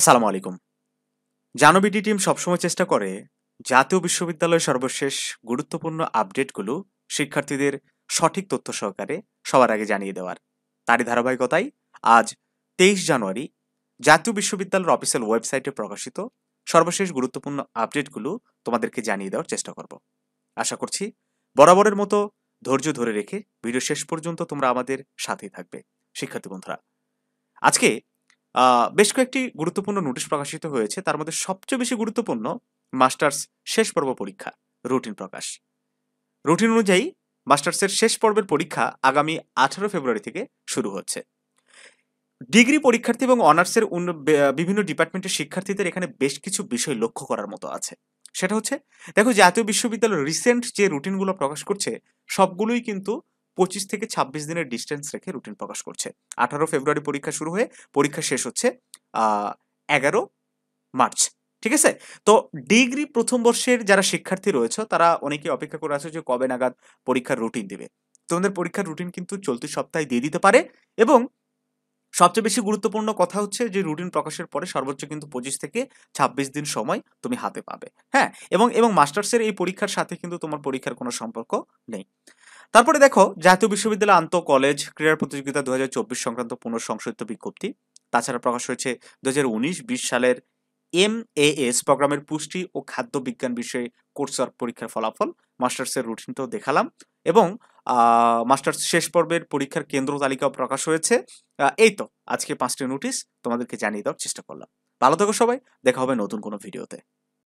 আসসালামু আলাইকুম জানবিডি টিম সবসময় চেষ্টা করে জাতীয় বিশ্ববিদ্যালয়ের সর্বশেষ গুরুত্বপূর্ণ আপডেটগুলো শিক্ষার্থীদের সঠিক তথ্য সহকারে সবার আগে জানিয়ে দেওয়ার তারই ধারাবাহিকতায় আজ তেইশ জানুয়ারি জাতীয় বিশ্ববিদ্যালয়ের অফিসিয়াল ওয়েবসাইটে প্রকাশিত সর্বশেষ গুরুত্বপূর্ণ আপডেটগুলো তোমাদেরকে জানিয়ে দেওয়ার চেষ্টা করব আশা করছি বরাবরের মতো ধৈর্য ধরে রেখে ভিডিও শেষ পর্যন্ত তোমরা আমাদের সাথেই থাকবে শিক্ষার্থী বন্ধুরা আজকে বেশ কয়েকটি গুরুত্বপূর্ণ নোটিশ প্রকাশিত হয়েছে তার মধ্যে সবচেয়ে বেশি গুরুত্বপূর্ণ মাস্টার্স শেষ পর্ব পরীক্ষা রুটিন প্রকাশ রুটিন অনুযায়ী মাস্টার্সের শেষ পর্বের পরীক্ষা আগামী আঠারো ফেব্রুয়ারি থেকে শুরু হচ্ছে ডিগ্রি পরীক্ষার্থী এবং অনার্সের বিভিন্ন ডিপার্টমেন্টের শিক্ষার্থীদের এখানে বেশ কিছু বিষয় লক্ষ্য করার মতো আছে সেটা হচ্ছে দেখো জাতীয় বিশ্ববিদ্যালয় রিসেন্ট যে রুটিনগুলো প্রকাশ করছে সবগুলোই কিন্তু পঁচিশ থেকে ছাব্বিশ দিনের ডিস্টেন্স রেখে রুটিন প্রকাশ করছে আঠারো ফেব্রুয়ারি পরীক্ষা শুরু হয়ে পরীক্ষা শেষ হচ্ছে এগারো মার্চ ঠিক আছে তো ডিগ্রি প্রথম বর্ষের যারা শিক্ষার্থী রয়েছে তারা অনেকে অপেক্ষা করে আছে যে কবে নাগাদ পরীক্ষার রুটিন দেবে তোমাদের পরীক্ষার রুটিন কিন্তু চলতি সপ্তাহে দিয়ে দিতে পারে এবং সবচেয়ে বেশি গুরুত্বপূর্ণ কথা হচ্ছে যে রুটিন প্রকাশের পরে সর্বোচ্চ কিন্তু পঁচিশ থেকে ছাব্বিশ দিন সময় তুমি হাতে পাবে হ্যাঁ এবং এবং মাস্টার্সের এই পরীক্ষার সাথে কিন্তু তোমার পরীক্ষার কোনো সম্পর্ক নেই তারপরে দেখো জাতীয় বিশ্ববিদ্যালয় আন্ত কলেজ ক্রীড়া প্রতিযোগিতা দু সংক্রান্ত সংশোধিত বিজ্ঞপ্তি তাছাড়া প্রকাশ হয়েছে দু সালের এম এস প্রোগ্রামের পুষ্টি ও খাদ্য বিজ্ঞান বিষয়ে কোর্স পরীক্ষার ফলাফল মাস্টার্সের রুটিন তো দেখালাম এবং মাস্টার্স শেষ পর্বের পরীক্ষার কেন্দ্র তালিকাও প্রকাশ হয়েছে এই তো আজকে পাঁচটি নোটিশ তোমাদেরকে জানিয়ে দেওয়ার চেষ্টা করলাম ভালো থেকো সবাই দেখা হবে নতুন কোনো ভিডিওতে